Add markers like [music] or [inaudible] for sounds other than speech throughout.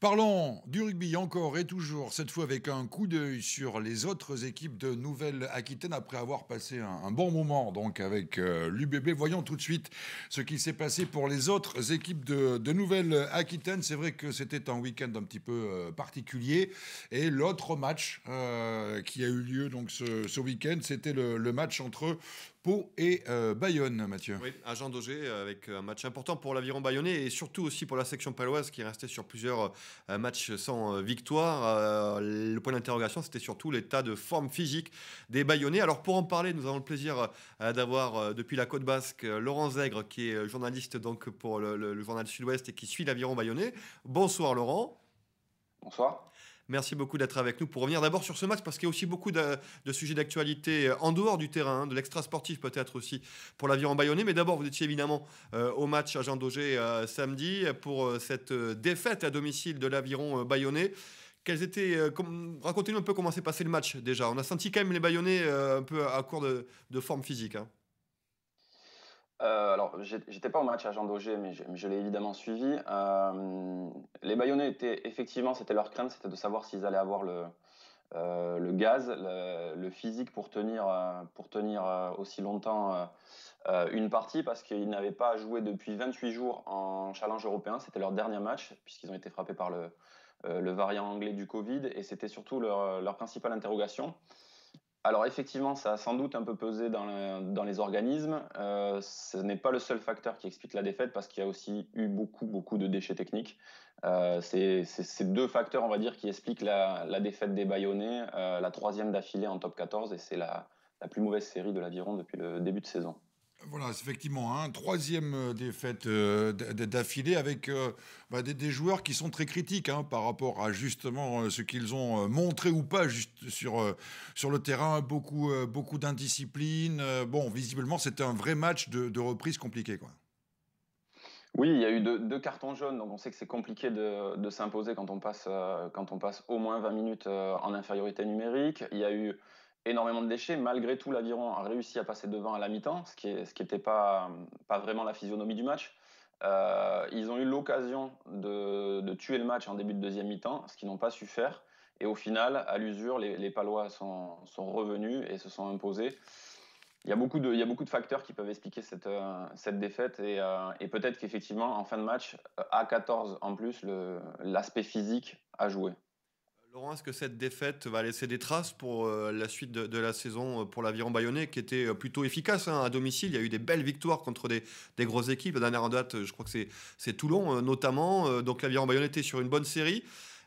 Parlons du rugby encore et toujours, cette fois avec un coup d'œil sur les autres équipes de Nouvelle-Aquitaine après avoir passé un, bon moment donc avec euh, l'UBB. Voyons tout de suite ce qui s'est passé pour les autres équipes de, Nouvelle-Aquitaine. C'est vrai que c'était un week-end un petit peu euh, particulier. Et l'autre match euh, qui a eu lieu donc ce, week-end, c'était le, match entre Pau et euh, Bayonne, Mathieu. Oui, à Jean euh, avec euh, un match important pour l'aviron bayonnais et surtout aussi pour la section paloise qui est restait sur plusieurs matchs sans victoire. le point d'interrogation, c'était surtout l'état de forme physique des bayonnais. Alors pour en parler, nous avons le plaisir d'avoir depuis la côte basque Laurent Zègre, qui est journaliste donc, pour le, journal Sud-Ouest et qui suit l'aviron bayonnais. Bonsoir Laurent. Bonsoir. Merci beaucoup d'être avec nous pour revenir d'abord sur ce match parce qu'il y a aussi beaucoup de, sujets d'actualité euh, en dehors du terrain, hein, de l'extra sportif peut-être aussi pour l'aviron bayonnais. Mais d'abord, vous étiez évidemment euh, au match à Jean Daugé euh, samedi pour cette défaite à domicile de l'aviron bayonnais. étaient Racontez-nous un peu comment s'est passé le match déjà. On a senti quand même les bayonnais un peu à court de, forme physique. Hein. Euh, alors, j'étais pas au match à Jean Daugé, mais je, l'ai évidemment suivi. Euh, les Bayonnais étaient effectivement, c'était leur crainte, c'était de savoir s'ils allaient avoir le, euh, gaz, le, physique pour tenir, pour tenir aussi longtemps une partie, parce qu'ils n'avaient pas joué depuis 28 jours en challenge européen. C'était leur dernier match, puisqu'ils ont été frappés par le, variant anglais du Covid, et c'était surtout leur principale interrogation alors effectivement, ça a sans doute un peu pesé dans, les organismes. Euh, ce n'est pas le seul facteur qui explique la défaite parce qu'il y a aussi eu beaucoup, beaucoup de déchets techniques. Euh, c'est deux facteurs, on va dire, qui expliquent la, défaite des Bayonnais, euh, la troisième d'affilée en top 14 et c'est la, la plus mauvaise série de l'Aviron depuis le début de saison. Voilà, effectivement, un hein, troisième euh, défaite euh, d'affilée avec euh, bah, des, joueurs qui sont très critiques hein, par rapport à justement ce qu'ils ont montré ou pas juste sur, sur le terrain, beaucoup, beaucoup d'indiscipline. Bon, visiblement, c'était un vrai match de, reprise compliqué. Oui, il y a eu deux, cartons jaunes, donc on sait que c'est compliqué de, s'imposer quand, on passe, quand on passe au moins 20 minutes en infériorité numérique. Il y a eu énormément de déchets. Malgré tout, l'aviron a réussi à passer devant à la mi-temps, ce qui n'était pas, pas vraiment la physionomie du match. Euh, ils ont eu l'occasion de, de, tuer le match en début de deuxième mi-temps, ce qu'ils n'ont pas su faire. Et au final, à l'usure, les, Palois sont, sont, revenus et se sont imposés. Il y, a beaucoup de, il y a beaucoup de facteurs qui peuvent expliquer cette, euh, cette défaite. Et, euh, et peut-être qu'effectivement, en fin de match, à 14 en plus, l'aspect physique a joué. Laurent, est-ce que cette défaite va laisser des traces pour euh, la suite de, la saison euh, pour l'aviron bayonnais qui était euh, plutôt efficace hein, à domicile Il y a eu des belles victoires contre des, grosses équipes. La dernière en date, je crois que c'est Toulon notamment. donc l'aviron bayonnais était sur une bonne série.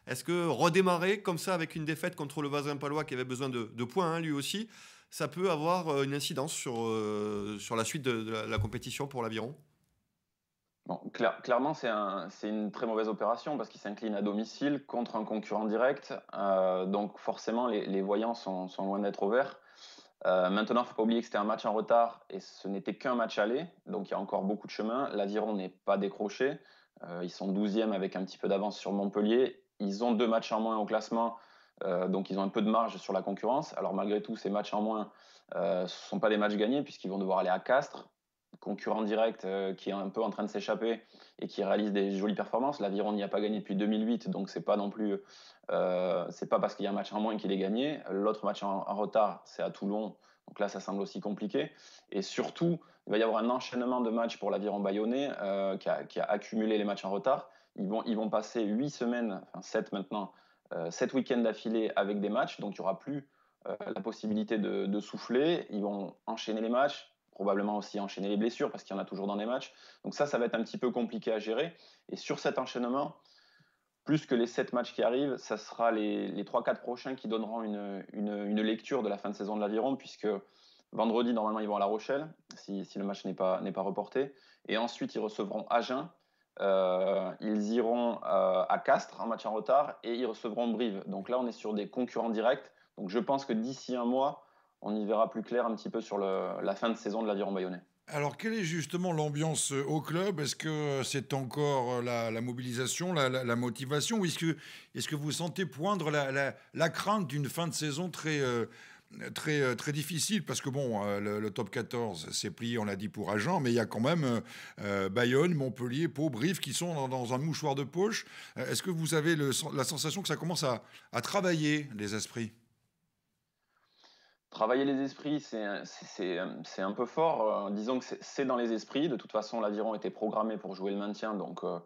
Est-ce que redémarrer comme ça avec une défaite contre le Vasin Palois qui avait besoin de, points hein, lui aussi, ça peut avoir une incidence sur, sur la suite de, la compétition pour l'aviron clairement, c'est une très mauvaise opération parce qu'ils s'inclinent à domicile contre un concurrent direct. Euh, donc forcément, les, voyants sont, loin d'être ouverts. Euh, maintenant, il ne faut pas oublier que c'était un match en retard et ce n'était qu'un match aller. Donc il y a encore beaucoup de chemin. L'Aviron n'est pas décroché. Euh, ils sont 12e avec un petit peu d'avance sur Montpellier. Ils ont deux matchs en moins au classement. donc ils ont un peu de marge sur la concurrence. Alors malgré tout, ces matchs en moins ne sont pas des matchs gagnés puisqu'ils vont devoir aller à Castres, concurrent direct euh, qui est un peu en train de s'échapper et qui réalise des jolies performances. L'Aviron n'y a pas gagné depuis 2008, donc c'est pas non plus, euh, c'est pas parce qu'il y a un match en moins qu'il est gagné. L'autre match en, retard, c'est à Toulon, donc là ça semble aussi compliqué. Et surtout, il va y avoir un enchaînement de matchs pour l'Aviron bayonnais euh, qui, a, accumulé les matchs en retard. Ils vont, ils vont passer 8 semaines, enfin 7 maintenant, 7 week-ends d'affilée avec des matchs, donc il n'y aura plus la possibilité de souffler. Ils vont enchaîner les matchs probablement aussi enchaîner les blessures parce qu'il y en a toujours dans les matchs. Donc ça, ça va être un petit peu compliqué à gérer. Et sur cet enchaînement, plus que les 7 matchs qui arrivent, ça sera les, les 3-4 prochains qui donneront une, une, lecture de la fin de saison de l'Aviron, puisque vendredi, normalement, ils vont à La Rochelle, si, si le match n'est pas, pas reporté. Et ensuite, ils recevront Agen. Euh, ils iront euh, à Castres un match en retard et ils recevront Brive. Donc là, on est sur des concurrents directs. Donc je pense que d'ici un mois, on y verra plus clair un petit peu sur la fin de saison de l'aviron bayonnais. Alors, quelle est justement l'ambiance euh, au club Est-ce que euh, c'est encore euh, la, mobilisation, la, motivation Ou est-ce que, vous sentez poindre la, crainte d'une fin de saison très, très, très difficile Parce que, bon, le, top 14 s'est plié, on l'a dit, pour agent. mais il y a quand même Bayonne, Montpellier, Pau, Brive qui sont dans, un mouchoir de poche. Est-ce que vous avez la sensation que ça commence à travailler les esprits Travailler les esprits, c'est un euh, peu fort. Euh, disons que c'est dans les esprits. De toute façon, l'aviron était programmé pour jouer le maintien, donc euh,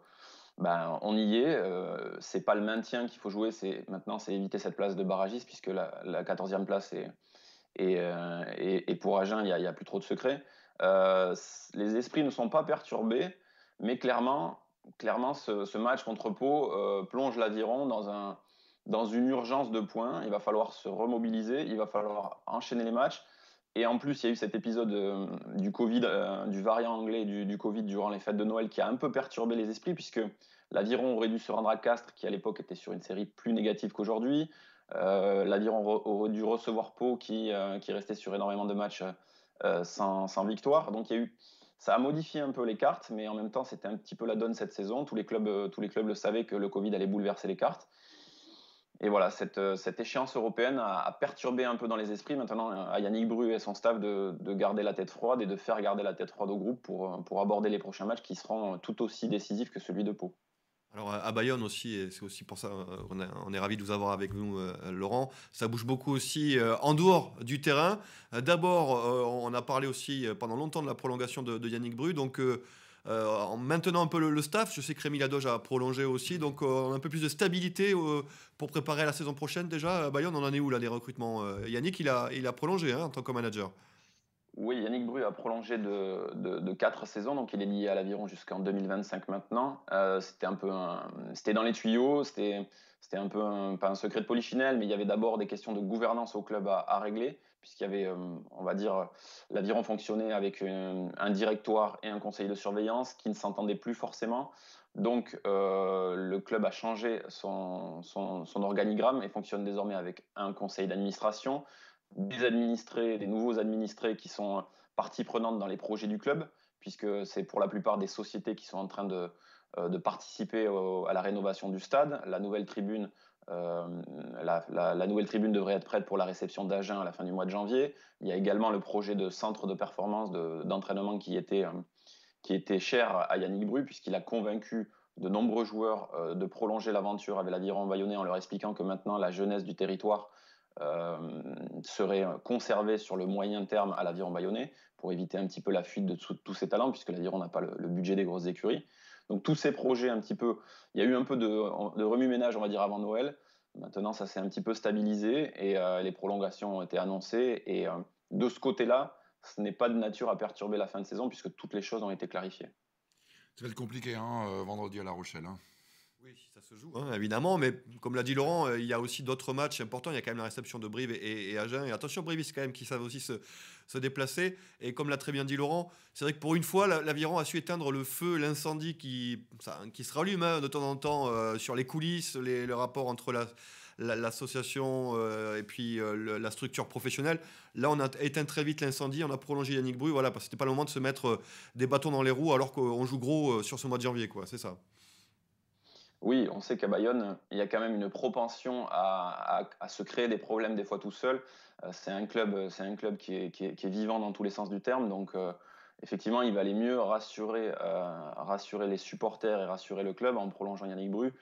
ben, on y est. Ce c'est pas le maintien qu'il faut jouer, maintenant c'est éviter cette place de barragiste puisque la, 14e place est, pour Agen, il n'y a, plus trop de secrets. les esprits ne sont pas perturbés, mais clairement, clairement ce, ce match contre Pau plonge l'aviron dans un, dans une urgence de points. Il va falloir se remobiliser, il va falloir enchaîner les matchs. Et en plus, il y a eu cet épisode euh, du Covid, euh, du variant anglais du, Covid durant les fêtes de Noël qui a un peu perturbé les esprits, puisque l'Aviron aurait dû se rendre à Castres, qui à l'époque était sur une série plus négative qu'aujourd'hui. Euh, L'Aviron aurait dû recevoir Pau, qui, restait sur énormément de matchs sans, victoire. Donc eu, ça a modifié un peu les cartes, mais en même temps, c'était un petit peu la donne cette saison. Tous les clubs, tous les clubs le savaient que le Covid allait bouleverser les cartes. Et voilà, cette, euh, cette échéance européenne a, perturbé un peu dans les esprits. Maintenant, euh, à Yannick Bru et son staff de, de, garder la tête froide et de faire garder la tête froide au groupe pour, euh, pour aborder les prochains matchs qui seront tout aussi décisifs que celui de Pau. Alors à Bayonne aussi, et c'est aussi pour ça qu'on est ravi de vous avoir avec nous, Laurent. Ça bouge beaucoup aussi en dehors du terrain. D'abord, on a parlé aussi pendant longtemps de la prolongation de, de Yannick Bru, donc euh, en maintenant un peu le, staff. Je sais que Rémi Ladoge a prolongé aussi, donc euh, on a un peu plus de stabilité euh, pour préparer la saison prochaine déjà. Bayonne, on en est où là des recrutements Yannick, il a, prolongé hein, en tant que manager. Oui, Yannick Bru a prolongé de, quatre saisons, donc il est lié à l'aviron jusqu'en 2025 maintenant. c'était un peu, c'était dans les tuyaux, c'était, un peu pas un secret de polichinelle, mais il y avait d'abord des questions de gouvernance au club à régler puisqu'il y avait, euh, on va dire, l'aviron fonctionnait avec euh, un directoire et un conseil de surveillance qui ne s'entendaient plus forcément. Donc euh, le club a changé son, organigramme et fonctionne désormais avec un conseil d'administration, des administrés, des nouveaux administrés qui sont partie prenante dans les projets du club, puisque c'est pour la plupart des sociétés qui sont en train de, participer à la rénovation du stade. La nouvelle tribune euh, la, nouvelle tribune devrait être prête pour la réception d'Agen à la fin du mois de janvier. Il y a également le projet de centre de performance d'entraînement euh, qui, était, cher à Yannick Bru, puisqu'il a convaincu de nombreux joueurs euh, de prolonger l'aventure avec l'aviron bayonnais en leur expliquant que maintenant la jeunesse du territoire serait conservée sur le moyen terme à l'aviron bayonnais pour éviter un petit peu la fuite de tous ces talents, puisque l'aviron n'a pas le, budget des grosses écuries. Donc tous ces projets un petit peu, il y a eu un peu de, remue-ménage, on va dire, avant Noël. Maintenant, ça s'est un petit peu stabilisé et euh, les prolongations ont été annoncées. Et euh, de ce côté-là, ce n'est pas de nature à perturber la fin de saison puisque toutes les choses ont été clarifiées. Ça va être compliqué, hein, euh, vendredi à La Rochelle. Hein. Oui, ça se joue, hein. Hein, évidemment. Mais comme l'a dit Laurent, euh, il y a aussi d'autres matchs importants. Il y a quand même la réception de Brive et, Agen. Et attention, Brive, c'est quand même, qui savent aussi se, déplacer. Et comme l'a très bien dit Laurent, c'est vrai que pour une fois, l'Aviron a su éteindre le feu, l'incendie qui, qui se rallume hein, de temps en temps euh, sur les coulisses, les, le rapport entre la l'association euh, et puis la structure professionnelle. Là, on a éteint très vite l'incendie, on a prolongé Yannick Bruy, voilà, parce que c'était pas le moment de se mettre des bâtons dans les roues alors qu'on joue gros sur ce mois de janvier, quoi, c'est ça. Oui, on sait qu'à Bayonne, il y a quand même une propension à, se créer des problèmes des fois tout seul. Euh, c'est un club, euh, c'est un club qui est, vivant dans tous les sens du terme, donc euh, effectivement, il valait mieux rassurer, les supporters et rassurer le club en prolongeant Yannick Bru,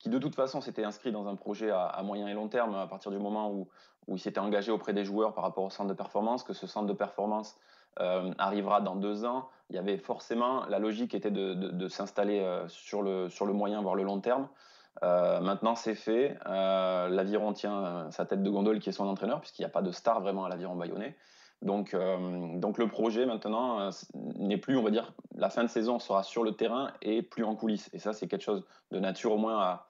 qui de toute façon s'était inscrit dans un projet à, moyen et long terme à partir du moment où il s'était engagé auprès des joueurs par rapport au centre de performance, que ce centre de performance euh, arrivera dans deux ans. Il y avait forcément, la logique était de, s'installer euh, sur, le, sur le moyen, voire le long terme. Euh, maintenant, c'est fait. L'Aviron tient sa tête de gondole qui est son entraîneur, puisqu'il n'y a pas de star vraiment à l'Aviron bayonnais. Donc, donc le projet maintenant n'est plus, on va dire, la fin de saison sera sur le terrain et plus en coulisses. Et ça, c'est quelque chose de nature au moins à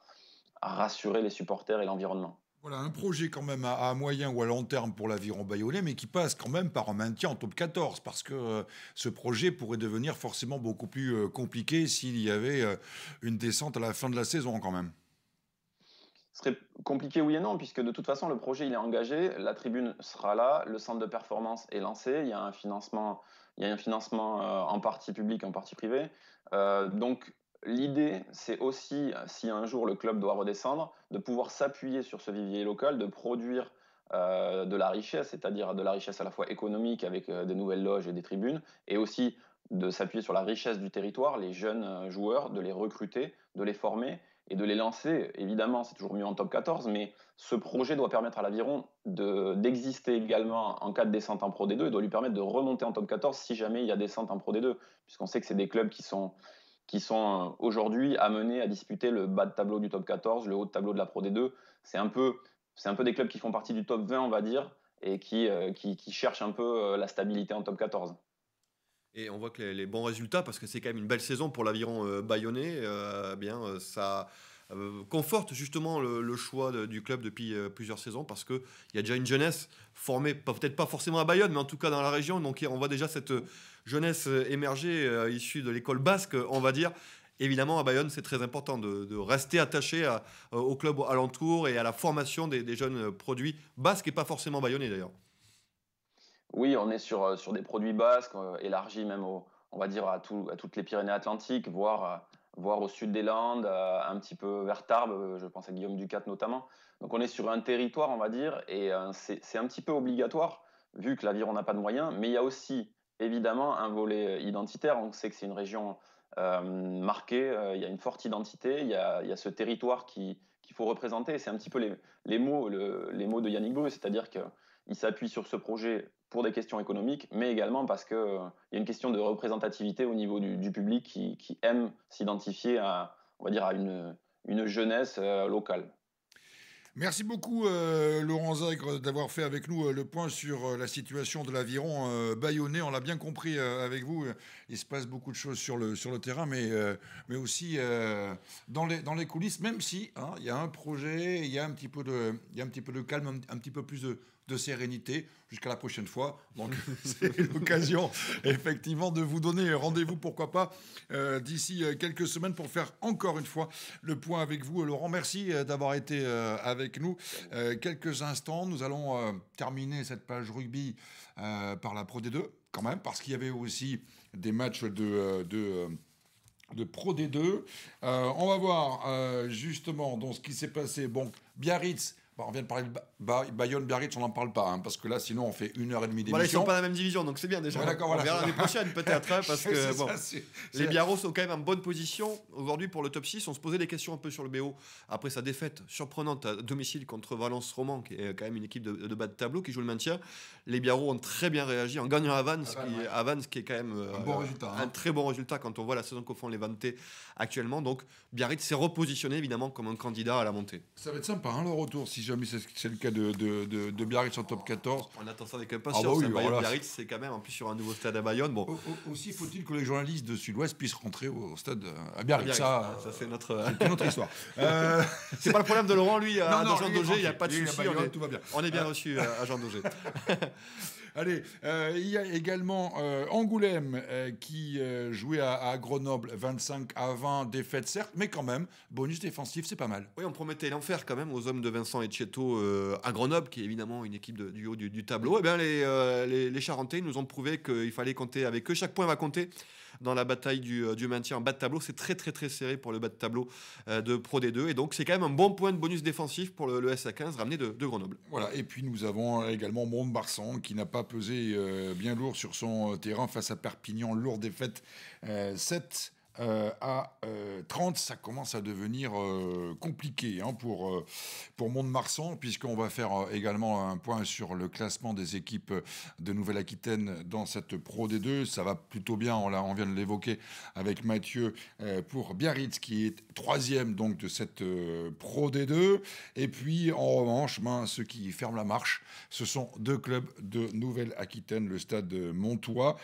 rassurer les supporters et l'environnement. Voilà, un projet quand même à, moyen ou à long terme pour l'aviron bayonnais, mais qui passe quand même par un maintien en top 14, parce que euh, ce projet pourrait devenir forcément beaucoup plus euh, compliqué s'il y avait euh, une descente à la fin de la saison quand même. Ce serait compliqué oui et non, puisque de toute façon le projet il est engagé, la tribune sera là, le centre de performance est lancé, il y a un financement, il y a un financement en partie public, en partie privé. donc L'idée, c'est aussi, euh, si un jour le club doit redescendre, de pouvoir s'appuyer sur ce vivier local, de produire euh, de la richesse, c'est-à-dire de la richesse à la fois économique avec euh, des nouvelles loges et des tribunes, et aussi de s'appuyer sur la richesse du territoire, les jeunes joueurs, de les recruter, de les former et de les lancer. Évidemment, c'est toujours mieux en top 14, mais ce projet doit permettre à l'Aviron d'exister également en cas de descente en Pro D2 et doit lui permettre de remonter en top 14 si jamais il y a descente en Pro D2, puisqu'on sait que c'est des clubs qui sont qui sont euh, aujourd'hui amenés à disputer le bas de tableau du top 14, le haut de tableau de la Pro D2. C'est un peu, c'est un peu des clubs qui font partie du top 20, on va dire, et qui, euh, qui, cherchent un peu euh, la stabilité en top 14. Et on voit que les, bons résultats, parce que c'est quand même une belle saison pour l'aviron bayonnais, euh, eh bien ça. Euh, conforte justement le, choix du club depuis euh, plusieurs saisons parce qu'il y a déjà une jeunesse formée, peut-être pas forcément à Bayonne, mais en tout cas dans la région. Donc on voit déjà cette euh, jeunesse émerger issue de l'école basque, on va dire. Évidemment, à Bayonne, c'est très important de, rester attaché au club alentour et à la formation des, jeunes produits basques et pas forcément bayonnais d'ailleurs. Oui, on est sur, sur des produits basques, élargis même on va dire à, à toutes les Pyrénées-Atlantiques, voire voire au sud des Landes, euh, un petit peu vers Tarbes, euh, je pense à Guillaume Ducat notamment. Donc on est sur un territoire, on va dire, et euh, c'est un petit peu obligatoire, vu que on n'a pas de moyens, mais il y a aussi évidemment un volet identitaire, on sait que c'est une région marquée, il y a une forte identité, il y a, ce territoire qu'il faut représenter, c'est un petit peu les, mots, les mots de Yannick c'est-à-dire qu'il s'appuie sur ce projet pour des questions économiques, mais également parce qu'il euh, il y a une question de représentativité au niveau du, public qui, aime s'identifier à, on va dire, à une, une jeunesse euh, locale. Merci beaucoup euh, Laurent Zagre d'avoir fait avec nous le point sur la situation de l'aviron bayonnais. On l'a bien compris avec vous, il se passe beaucoup de choses sur le, sur le terrain, mais, mais aussi dans, les, dans les coulisses, même si hein, il y a un projet, il y a un petit peu de, y a un petit peu de calme, un, un petit peu plus de, de sérénité. Jusqu'à la prochaine fois. Donc, [laughs] c'est l'occasion, effectivement, de vous donner rendez-vous, pourquoi pas, euh, d'ici euh, quelques semaines pour faire encore une fois le point avec vous. Laurent, merci euh, d'avoir été avec nous. quelques instants, nous allons terminer cette page rugby par la Pro D2, quand même, parce qu'il y avait aussi des matchs de. de Pro D2. on va voir justement dans ce qui s'est passé. Bon, Biarritz bah, on vient de parler de Bayonne, Biarritz, on n'en parle pas, hein, parce que là, sinon, on fait une heure et demie d'émission. Voilà, ils sont pas dans la même division, donc c'est bien déjà. on verra l'année prochaine, peut-être, hein, [laughs] parce que les Biarros sont quand même en bonne position aujourd'hui pour le top 6. On se posait des questions un peu sur le BO après sa défaite surprenante à domicile contre Valence Roman, qui est quand même une équipe de, bas de tableau qui joue le maintien. Les Biarros ont très bien réagi en gagnant à Vannes, ce qui, qui est quand même euh, hein. un, très bon résultat quand on voit la saison qu'au font les Vantés actuellement. Donc Biarritz s'est repositionné évidemment comme un candidat à la montée. Ça va être sympa, le retour, si jamais c'est le cas de, de, de, Biarritz en top 14. On attend ça avec impatience. pas bah Biarritz, c'est quand même, en plus, sur un nouveau stade à Bayonne. Bon. aussi, faut-il que les journalistes de Sud-Ouest puissent rentrer au stade euh, à Biarritz. Ah, ça, c'est notre... notre histoire. [laughs] c'est pas le problème de Laurent, lui, à, Jean il n'y a pas de souci. On, est bien euh. reçu euh, à Jean Daugé. [laughs] Allez, il y a également Angoulême qui jouait à, Grenoble 25 à 20, défaite certes, mais quand même, bonus défensif, c'est pas mal. Oui, on promettait l'enfer quand même aux hommes de Vincent et Château euh, à Grenoble, qui est évidemment une équipe du haut du, tableau, et eh bien euh, les, les, Charentais nous ont prouvé qu'il fallait compter avec eux. Chaque point va compter dans la bataille du, euh, maintien en bas de tableau. C'est très très très serré pour le bas de tableau de Pro D2. Et donc c'est quand même un bon point de bonus défensif pour le, SA15 ramené de, Grenoble. Voilà, et puis nous avons également Brom Barsan qui n'a pas pesé bien lourd sur son terrain face à Perpignan. Lourde défaite 7 euh, à 30, euh, ça commence à devenir euh, compliqué hein, pour, pour Mont-de-Marsan, puisqu'on va faire également un point sur le classement des équipes de Nouvelle-Aquitaine dans cette Pro D2. Ça va plutôt bien, on, on vient de l'évoquer avec Mathieu pour Biarritz, qui est troisième donc, de cette Pro D2. Et puis, en revanche, ben, ceux qui ferment la marche, ce sont deux clubs de Nouvelle-Aquitaine, le stade Montois,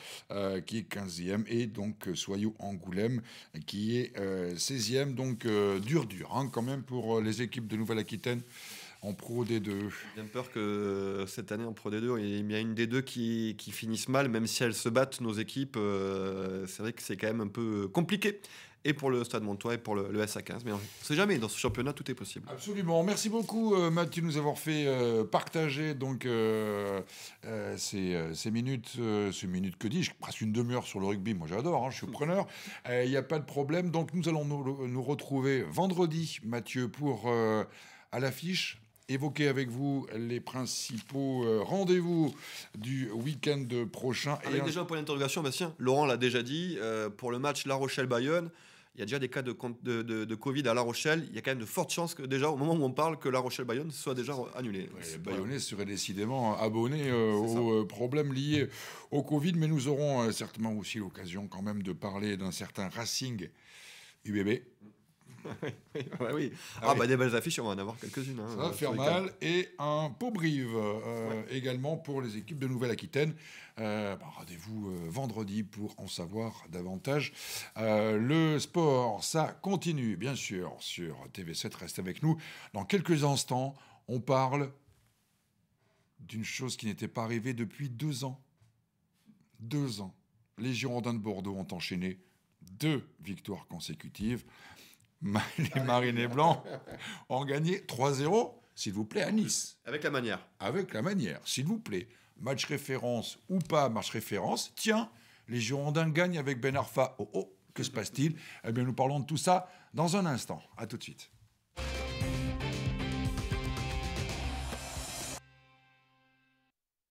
qui est 15e, et donc Soyou Angoulême qui est 16e. Euh, Donc, euh, dur, dur, hein, quand même, pour euh, les équipes de Nouvelle-Aquitaine en Pro D2 J'ai bien peur que cette année en Pro D2, il y a une des deux qui, qui finissent mal, même si elles se battent, nos équipes. c'est vrai que c'est quand même un peu compliqué et pour le Stade Montois et pour le, SA15. Mais on ne sait jamais, dans ce championnat, tout est possible. Absolument. Merci beaucoup, euh, Mathieu, de nous avoir fait euh, partager donc, euh, ces, minutes, ces minutes que dis-je, presque une demi-heure sur le rugby. Moi, j'adore, hein, je suis mm. preneur. Il n'y a pas de problème. Donc, nous allons nous, retrouver vendredi, Mathieu, pour à l'affiche évoquer avec vous les principaux rendez-vous du week-end prochain. Avec et déjà un point d'interrogation, Bastien. Laurent l'a déjà dit, pour le match La Rochelle-Bayonne, il y a déjà des cas de, de, Covid à La Rochelle. Il y a quand même de fortes chances que déjà, au moment où on parle, que La Rochelle-Bayonne soit déjà annulée. Bayonne les Bayonnais seraient décidément abonnés euh, aux euh, problèmes liés au Covid, mais nous aurons euh, certainement aussi l'occasion quand même de parler d'un certain Racing UBB oui, ah bah oui. Ah, ah Bah, des belles affiches, on va en avoir quelques-unes. Hein, ça va faire mal. Et un Pau-Brive euh, également pour les équipes de Nouvelle-Aquitaine. Euh, bah, rendez-vous euh, vendredi pour en savoir davantage. le sport, ça continue, bien sûr, sur TV7. Reste avec nous. Dans quelques instants, on parle d'une chose qui n'était pas arrivée depuis deux ans. Deux ans. Les Girondins de Bordeaux ont enchaîné deux victoires consécutives. [laughs] les Marinés Blancs ont gagné 3-0, s'il vous plaît, à Nice. Avec la manière. Avec la manière, s'il vous plaît. Match référence ou pas match référence, tiens, les Girondins gagnent avec Ben Arfa. Oh oh, que se passe-t-il Eh bien, nous parlons de tout ça dans un instant. À tout de suite.